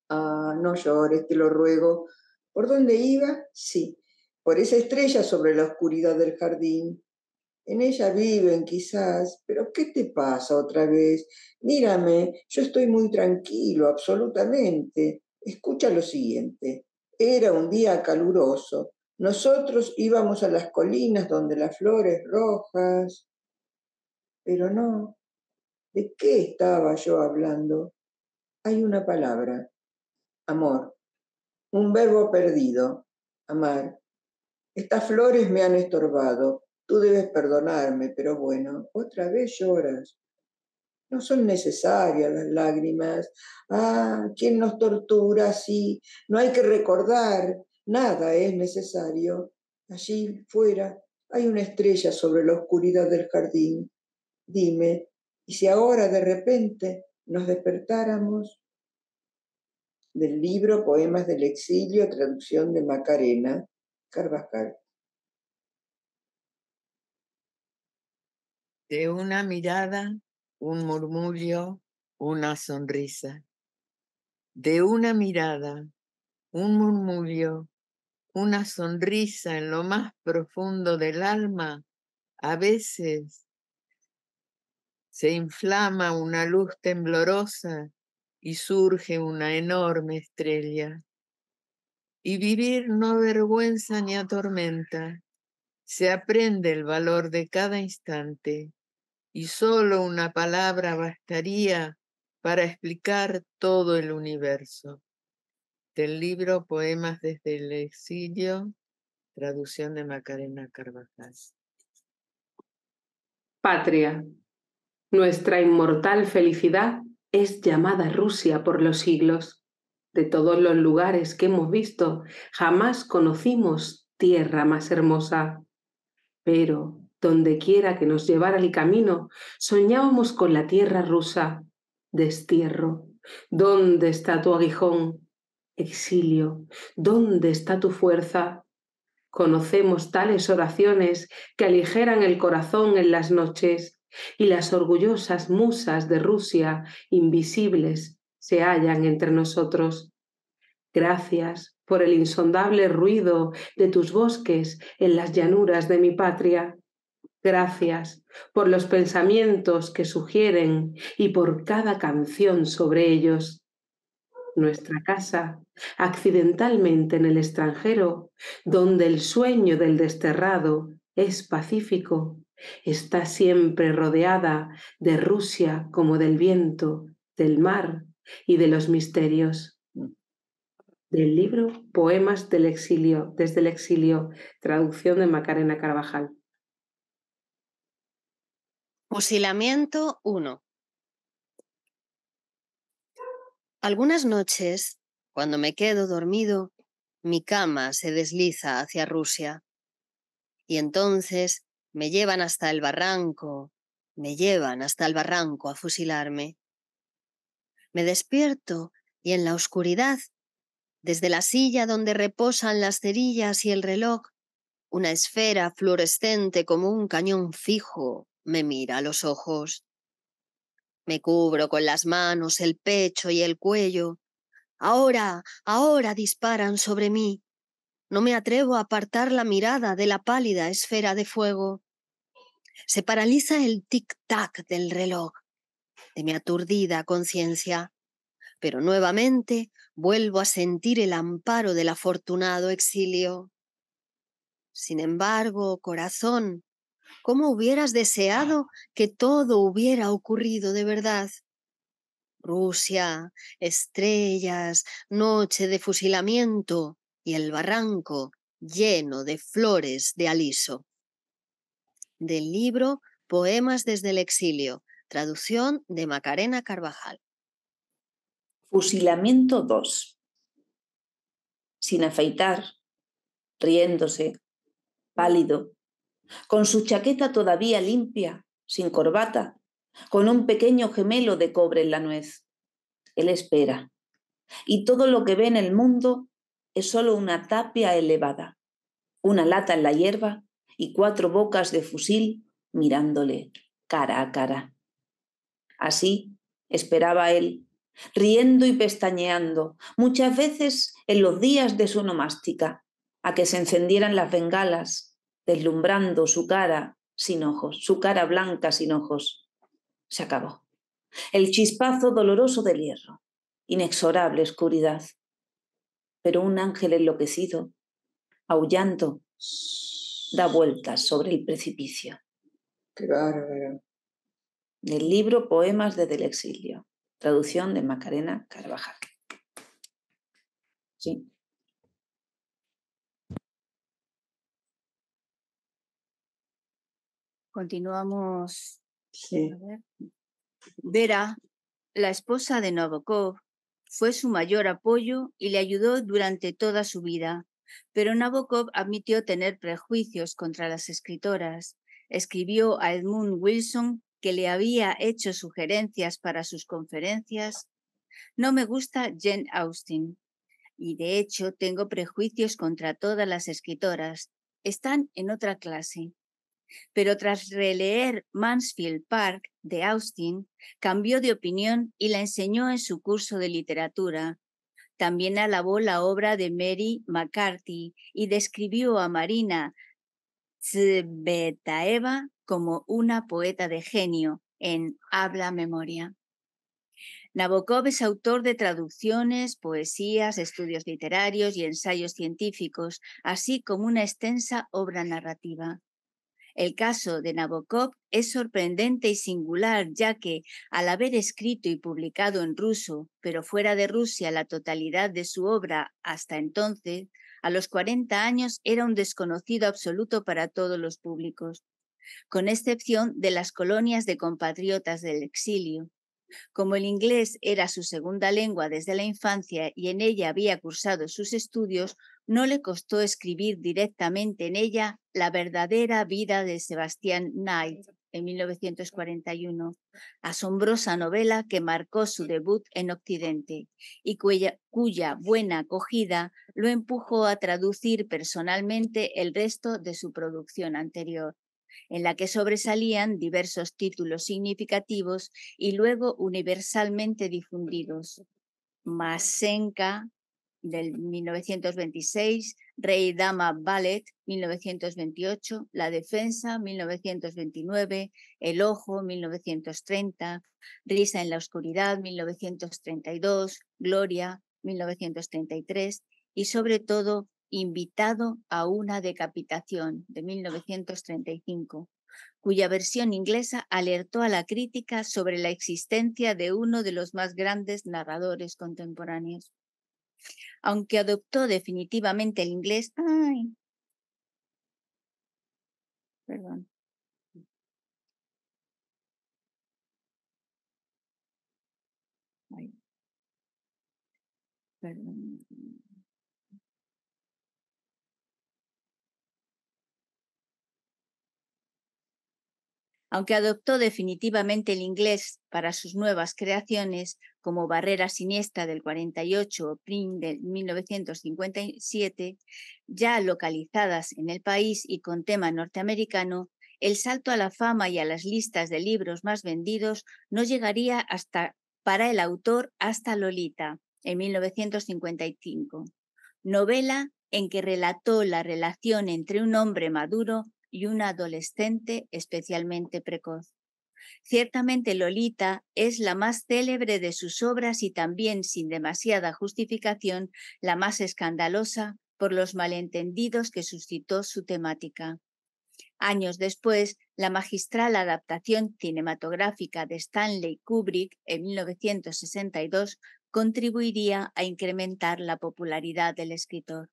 ah, no llores, te lo ruego. ¿Por dónde iba? Sí, por esa estrella sobre la oscuridad del jardín. En ella viven quizás, pero ¿qué te pasa otra vez? Mírame, yo estoy muy tranquilo, absolutamente. Escucha lo siguiente. Era un día caluroso. Nosotros íbamos a las colinas donde las flores rojas pero no, ¿de qué estaba yo hablando? Hay una palabra, amor, un verbo perdido, amar. Estas flores me han estorbado, tú debes perdonarme, pero bueno, otra vez lloras. No son necesarias las lágrimas. Ah, ¿quién nos tortura así? No hay que recordar, nada es necesario. Allí fuera hay una estrella sobre la oscuridad del jardín. Dime, ¿y si ahora de repente nos despertáramos? Del libro Poemas del Exilio, traducción de Macarena, Carvajal. De una mirada, un murmullo, una sonrisa. De una mirada, un murmullo, una sonrisa en lo más profundo del alma, a veces se inflama una luz temblorosa y surge una enorme estrella. Y vivir no avergüenza ni atormenta, se aprende el valor de cada instante y solo una palabra bastaría para explicar todo el universo. Del libro Poemas desde el exilio, traducción de Macarena Carvajal. Patria, nuestra inmortal felicidad es llamada Rusia por los siglos. De todos los lugares que hemos visto, jamás conocimos tierra más hermosa. Pero, donde quiera que nos llevara el camino, soñábamos con la tierra rusa. Destierro, ¿dónde está tu aguijón? Exilio, ¿dónde está tu fuerza? Conocemos tales oraciones que aligeran el corazón en las noches y las orgullosas musas de Rusia, invisibles, se hallan entre nosotros. Gracias por el insondable ruido de tus bosques en las llanuras de mi patria. Gracias por los pensamientos que sugieren y por cada canción sobre ellos. Nuestra casa, accidentalmente en el extranjero, donde el sueño del desterrado es pacífico Está siempre rodeada de Rusia como del viento, del mar y de los misterios. Mm. Del libro Poemas del exilio, desde el exilio, traducción de Macarena Carvajal. Fusilamiento 1. Algunas noches, cuando me quedo dormido, mi cama se desliza hacia Rusia. Y entonces me llevan hasta el barranco, me llevan hasta el barranco a fusilarme. Me despierto y en la oscuridad, desde la silla donde reposan las cerillas y el reloj, una esfera fluorescente como un cañón fijo me mira a los ojos. Me cubro con las manos el pecho y el cuello. Ahora, ahora disparan sobre mí. No me atrevo a apartar la mirada de la pálida esfera de fuego. Se paraliza el tic-tac del reloj de mi aturdida conciencia, pero nuevamente vuelvo a sentir el amparo del afortunado exilio. Sin embargo, corazón, ¿cómo hubieras deseado que todo hubiera ocurrido de verdad? Rusia, estrellas, noche de fusilamiento y el barranco lleno de flores de aliso del libro Poemas desde el exilio, traducción de Macarena Carvajal. Fusilamiento 2. Sin afeitar, riéndose, pálido, con su chaqueta todavía limpia, sin corbata, con un pequeño gemelo de cobre en la nuez. Él espera. Y todo lo que ve en el mundo es solo una tapia elevada, una lata en la hierba y cuatro bocas de fusil mirándole cara a cara. Así esperaba él, riendo y pestañeando, muchas veces en los días de su nomástica, a que se encendieran las bengalas, deslumbrando su cara sin ojos, su cara blanca sin ojos. Se acabó. El chispazo doloroso del hierro, inexorable oscuridad. Pero un ángel enloquecido, aullando, da vueltas sobre el precipicio. Qué bárbaro. Del libro Poemas desde el exilio, traducción de Macarena Carvajal. Sí. Continuamos. Sí. Vera, la esposa de Novokov, fue su mayor apoyo y le ayudó durante toda su vida pero Nabokov admitió tener prejuicios contra las escritoras. Escribió a Edmund Wilson que le había hecho sugerencias para sus conferencias. No me gusta Jane Austen y de hecho tengo prejuicios contra todas las escritoras. Están en otra clase. Pero tras releer Mansfield Park de Austin, cambió de opinión y la enseñó en su curso de literatura, también alabó la obra de Mary McCarthy y describió a Marina Tsvetaeva como una poeta de genio en Habla Memoria. Nabokov es autor de traducciones, poesías, estudios literarios y ensayos científicos, así como una extensa obra narrativa. El caso de Nabokov es sorprendente y singular, ya que, al haber escrito y publicado en ruso, pero fuera de Rusia, la totalidad de su obra hasta entonces, a los 40 años era un desconocido absoluto para todos los públicos, con excepción de las colonias de compatriotas del exilio. Como el inglés era su segunda lengua desde la infancia y en ella había cursado sus estudios, no le costó escribir directamente en ella la verdadera vida de Sebastián Knight en 1941, asombrosa novela que marcó su debut en Occidente y cuya, buena acogida lo empujó a traducir personalmente el resto de su producción anterior en la que sobresalían diversos títulos significativos y luego universalmente difundidos. Masenka, del 1926, Rey Dama Ballet 1928, La Defensa 1929, El Ojo 1930, Risa en la Oscuridad 1932, Gloria 1933 y sobre todo Invitado a una decapitación de 1935 cuya versión inglesa alertó a la crítica sobre la existencia de uno de los más grandes narradores contemporáneos aunque adoptó definitivamente el inglés. Ay, perdón. perdón. Aunque adoptó definitivamente el inglés para sus nuevas creaciones, como Barrera Siniestra del 48 o PRIN del 1957, ya localizadas en el país y con tema norteamericano, el salto a la fama y a las listas de libros más vendidos no llegaría hasta, para el autor hasta Lolita, en 1955, novela en que relató la relación entre un hombre maduro y una adolescente especialmente precoz. Ciertamente Lolita es la más célebre de sus obras y también, sin demasiada justificación, la más escandalosa por los malentendidos que suscitó su temática. Años después, la magistral adaptación cinematográfica de Stanley Kubrick en 1962 contribuiría a incrementar la popularidad del escritor.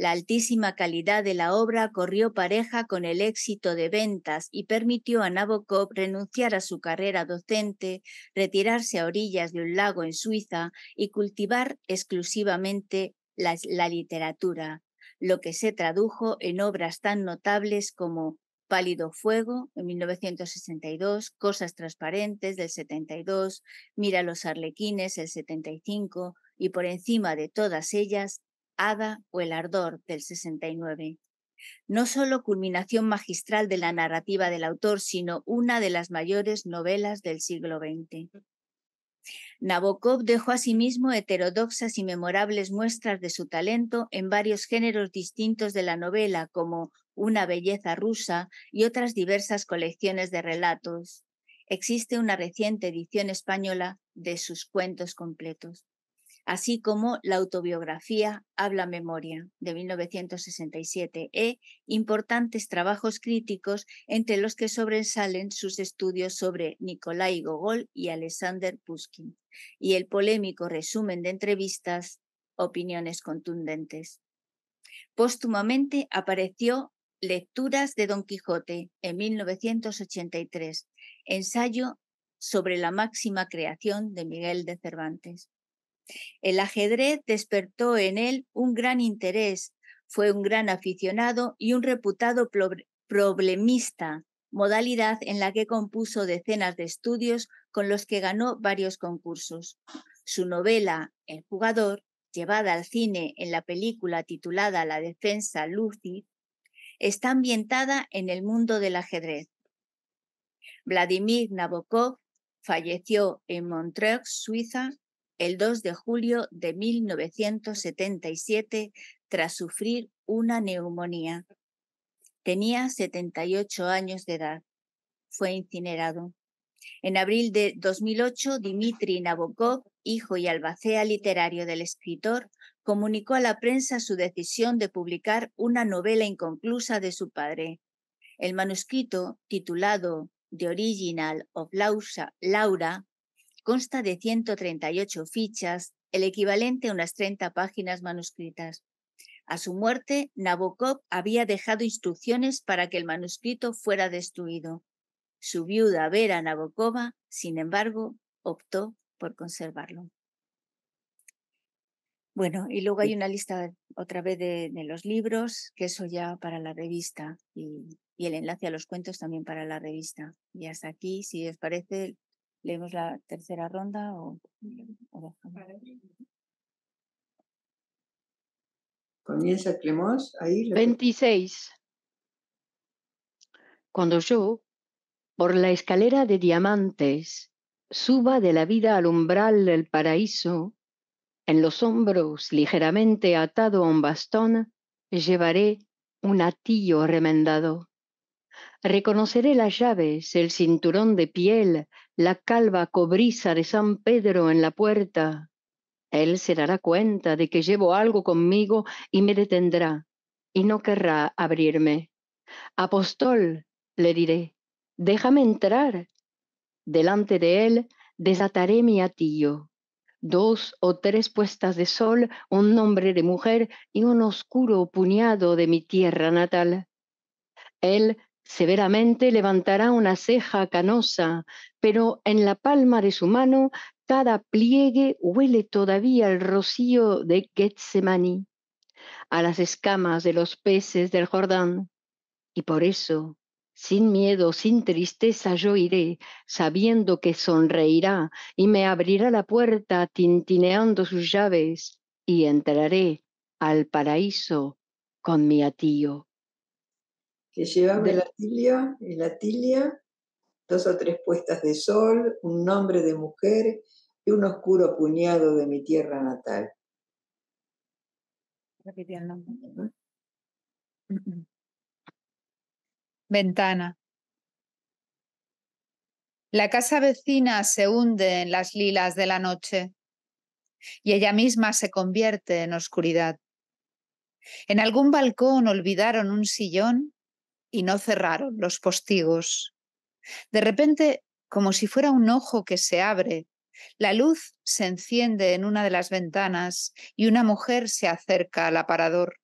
La altísima calidad de la obra corrió pareja con el éxito de ventas y permitió a Nabokov renunciar a su carrera docente, retirarse a orillas de un lago en Suiza y cultivar exclusivamente la, literatura, lo que se tradujo en obras tan notables como Pálido Fuego en 1962, Cosas Transparentes del 72, Mira los Arlequines el 75 y por encima de todas ellas Ada o el ardor del 69. No solo culminación magistral de la narrativa del autor, sino una de las mayores novelas del siglo XX. Mm. Nabokov dejó asimismo sí heterodoxas y memorables muestras de su talento en varios géneros distintos de la novela, como Una belleza rusa y otras diversas colecciones de relatos. Existe una reciente edición española de sus cuentos completos así como la autobiografía Habla Memoria de 1967 e importantes trabajos críticos entre los que sobresalen sus estudios sobre Nicolai Gogol y Alexander Pushkin y el polémico resumen de entrevistas Opiniones contundentes. Póstumamente apareció Lecturas de Don Quijote en 1983, ensayo sobre la máxima creación de Miguel de Cervantes. El ajedrez despertó en él un gran interés, fue un gran aficionado y un reputado problemista, modalidad en la que compuso decenas de estudios con los que ganó varios concursos. Su novela El jugador, llevada al cine en la película titulada La defensa Lucy, está ambientada en el mundo del ajedrez. Vladimir Nabokov falleció en Montreux, Suiza, el 2 de julio de 1977 tras sufrir una neumonía. Tenía 78 años de edad. Fue incinerado. En abril de 2008, Dimitri Nabokov, hijo y albacea literario del escritor, comunicó a la prensa su decisión de publicar una novela inconclusa de su padre. El manuscrito, titulado The Original of Laura, Consta de 138 fichas, el equivalente a unas 30 páginas manuscritas. A su muerte, Nabokov había dejado instrucciones para que el manuscrito fuera destruido. Su viuda Vera Nabokova, sin embargo, optó por conservarlo. Bueno, y luego hay una lista otra vez de, los libros, que eso ya para la revista y, y, el enlace a los cuentos también para la revista. Y hasta aquí, si os parece, leemos la tercera ronda o, Comienza ahí. 26. Cuando yo, por la escalera de diamantes, suba de la vida al umbral del paraíso, en los hombros ligeramente atado a un bastón, llevaré un atillo remendado. Reconoceré las llaves, el cinturón de piel, la calva cobriza de San Pedro en la puerta. Él se dará cuenta de que llevo algo conmigo y me detendrá, y no querrá abrirme. Apóstol, le diré, déjame entrar. Delante de él desataré mi atillo dos o tres puestas de sol, un nombre de mujer y un oscuro puñado de mi tierra natal. Él Severamente levantará una ceja canosa, pero en la palma de su mano cada pliegue huele todavía el rocío de Getsemani, a las escamas de los peces del Jordán. Y por eso, sin miedo, sin tristeza, yo iré, sabiendo que sonreirá y me abrirá la puerta tintineando sus llaves, y entraré al paraíso con mi atío que llevamos la tilia, en la tilia, dos o tres puestas de sol, un nombre de mujer y un oscuro puñado de mi tierra natal. Repitiendo. Ventana. La casa vecina se hunde en las lilas de la noche y ella misma se convierte en oscuridad. En algún balcón olvidaron un sillón y no cerraron los postigos. De repente, como si fuera un ojo que se abre, la luz se enciende en una de las ventanas y una mujer se acerca al aparador.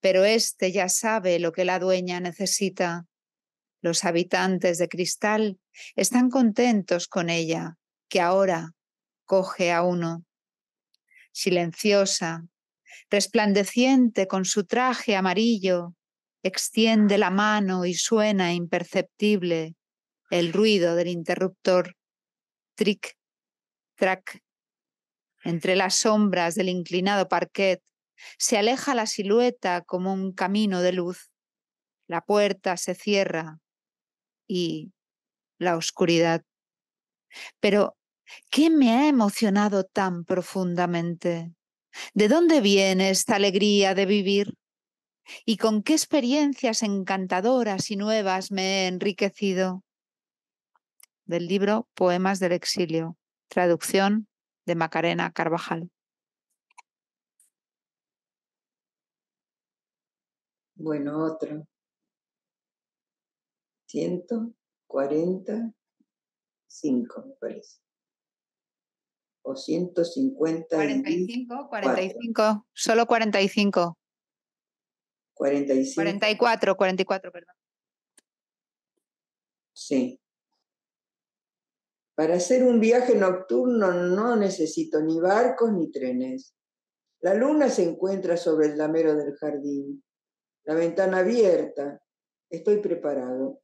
Pero éste ya sabe lo que la dueña necesita. Los habitantes de cristal están contentos con ella, que ahora coge a uno. Silenciosa, resplandeciente con su traje amarillo, extiende la mano y suena imperceptible el ruido del interruptor. Tric, trac. Entre las sombras del inclinado parquet se aleja la silueta como un camino de luz. La puerta se cierra y la oscuridad. Pero, ¿qué me ha emocionado tan profundamente? ¿De dónde viene esta alegría de vivir? y con qué experiencias encantadoras y nuevas me he enriquecido. Del libro Poemas del Exilio, traducción de Macarena Carvajal. Bueno, otro. 145, me parece. O 150. 45, 45, solo 45. 45. 44, 44, perdón. Sí. Para hacer un viaje nocturno no necesito ni barcos ni trenes. La luna se encuentra sobre el damero del jardín, la ventana abierta. Estoy preparado.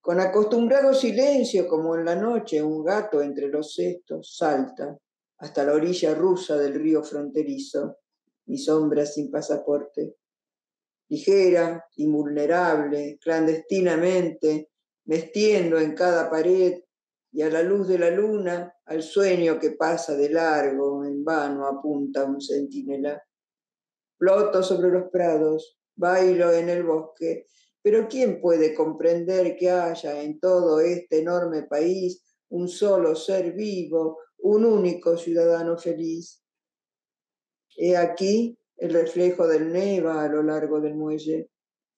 Con acostumbrado silencio, como en la noche, un gato entre los cestos salta hasta la orilla rusa del río fronterizo, mi sombra sin pasaporte ligera, invulnerable, clandestinamente, vestiendo en cada pared y a la luz de la luna al sueño que pasa de largo, en vano apunta un centinela. Ploto sobre los prados, bailo en el bosque, pero ¿quién puede comprender que haya en todo este enorme país un solo ser vivo, un único ciudadano feliz? He aquí el reflejo del Neva a lo largo del muelle.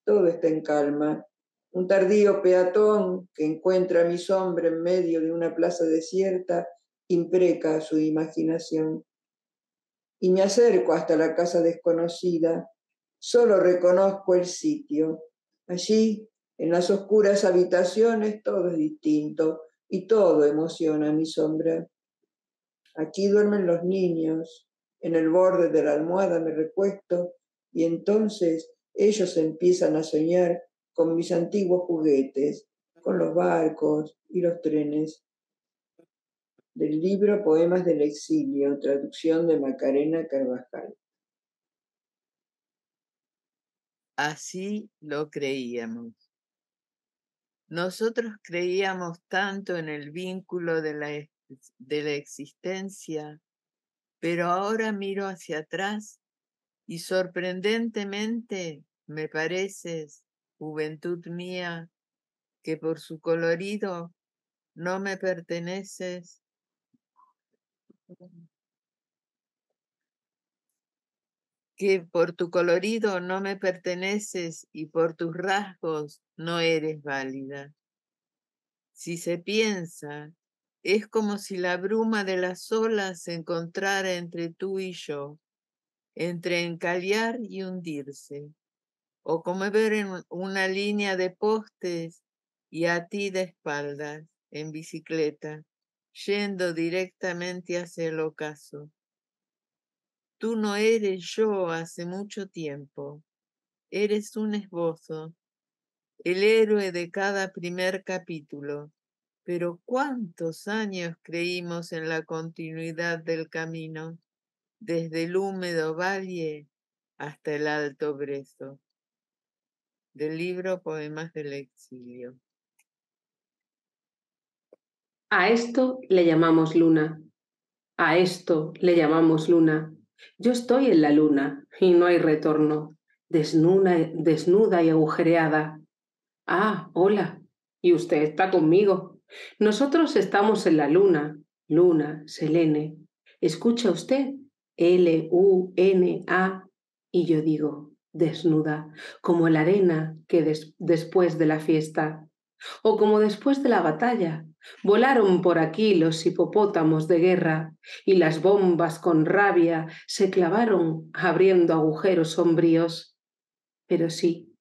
Todo está en calma. Un tardío peatón que encuentra a mi sombra en medio de una plaza desierta impreca su imaginación. Y me acerco hasta la casa desconocida. Solo reconozco el sitio. Allí, en las oscuras habitaciones, todo es distinto y todo emociona a mi sombra. Aquí duermen los niños, en el borde de la almohada me recuesto y entonces ellos empiezan a soñar con mis antiguos juguetes, con los barcos y los trenes. Del libro Poemas del Exilio, traducción de Macarena Carvajal. Así lo creíamos. Nosotros creíamos tanto en el vínculo de la, de la existencia pero ahora miro hacia atrás y sorprendentemente me pareces, juventud mía, que por su colorido no me perteneces. que por tu colorido no me perteneces y por tus rasgos no eres válida. Si se piensa es como si la bruma de las olas se encontrara entre tú y yo, entre encallar y hundirse, o como ver en una línea de postes y a ti de espaldas, en bicicleta, yendo directamente hacia el ocaso. Tú no eres yo hace mucho tiempo, eres un esbozo, el héroe de cada primer capítulo, pero ¿cuántos años creímos en la continuidad del camino, desde el húmedo valle hasta el alto brezo? Del libro Poemas del Exilio. A esto le llamamos luna. A esto le llamamos luna. Yo estoy en la luna y no hay retorno, desnuda, desnuda y agujereada. Ah, hola, y usted está conmigo. Nosotros estamos en la luna, luna, selene. Escucha usted, L-U-N-A, y yo digo, desnuda, como la arena que después de la fiesta, o como después de la batalla. Volaron por aquí los hipopótamos de guerra, y las bombas con rabia se clavaron abriendo agujeros sombríos. Pero sí,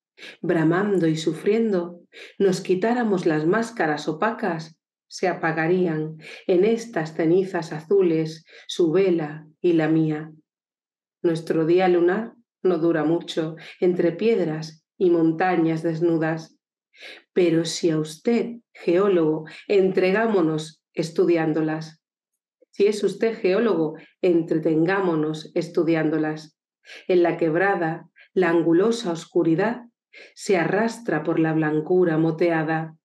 bramando y sufriendo, nos quitáramos las máscaras opacas, se apagarían en estas cenizas azules su vela y la mía. Nuestro día lunar no dura mucho entre piedras y montañas desnudas. Pero si a usted, geólogo, entregámonos estudiándolas. Si es usted geólogo, entretengámonos estudiándolas. En la quebrada, la angulosa oscuridad se arrastra por la blancura moteada.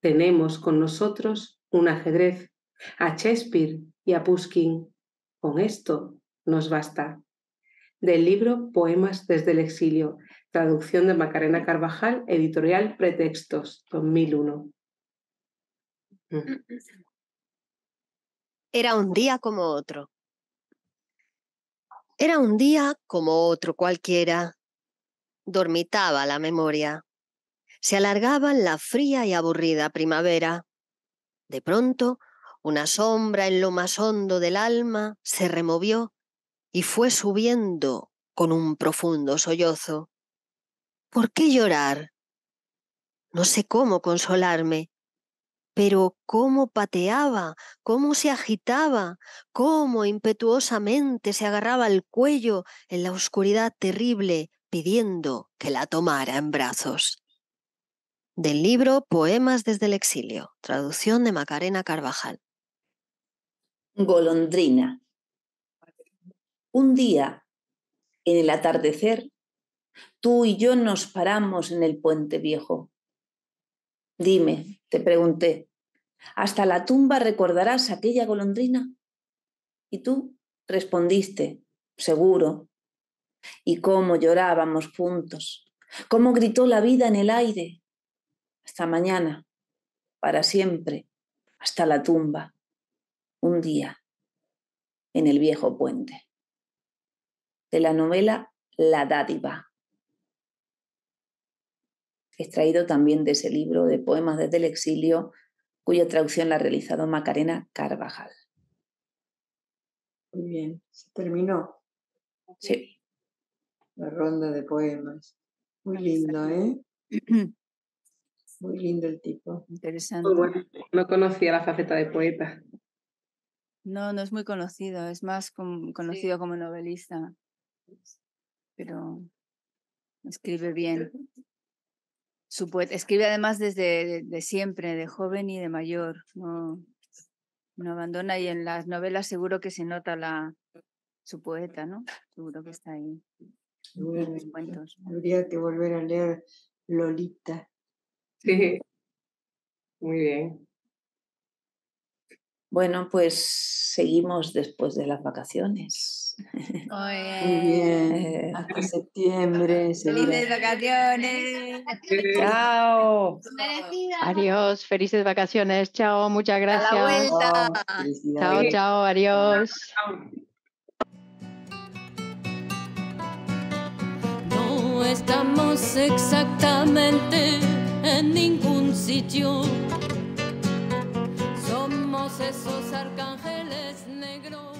Tenemos con nosotros un ajedrez, a Shakespeare y a Puskin. Con esto nos basta. Del libro Poemas desde el exilio, traducción de Macarena Carvajal, editorial Pretextos, 2001. Mm, mm. Era un día como otro. Era un día como otro cualquiera, dormitaba la memoria. Se alargaba la fría y aburrida primavera. De pronto, una sombra en lo más hondo del alma se removió y fue subiendo con un profundo sollozo. ¿Por qué llorar? No sé cómo consolarme, pero cómo pateaba, cómo se agitaba, cómo impetuosamente se agarraba al cuello en la oscuridad terrible, pidiendo que la tomara en brazos. Del libro Poemas desde el exilio, traducción de Macarena Carvajal. Golondrina. Un día, en el atardecer, tú y yo nos paramos en el puente viejo. Dime, te pregunté, ¿hasta la tumba recordarás aquella golondrina? Y tú respondiste, seguro, y cómo llorábamos juntos, cómo gritó la vida en el aire. Hasta mañana, para siempre, hasta la tumba, un día, en el viejo puente. De la novela La dádiva, extraído también de ese libro de poemas desde el exilio, cuya traducción la ha realizado Macarena Carvajal. Muy bien, se terminó. Sí la ronda de poemas. Muy lindo, ¿eh? Muy lindo el tipo. Interesante. no conocía la faceta de poeta. No, no es muy conocido, es más conocido como novelista, pero escribe bien. Su escribe además desde siempre, de joven y de mayor, no, no, abandona y en las novelas seguro que se nota la, su poeta, ¿no? Seguro que está ahí. Habría que volver a leer Lolita. Sí, muy bien. Bueno, pues seguimos después de las vacaciones. Muy bien. Hasta septiembre. Felices vacaciones. Chao. Adiós. Felices vacaciones. Chao. Muchas gracias. Oh, chao, chao. Adiós. no estamos exactamente en ningún sitio. Somos esos arcángeles negros.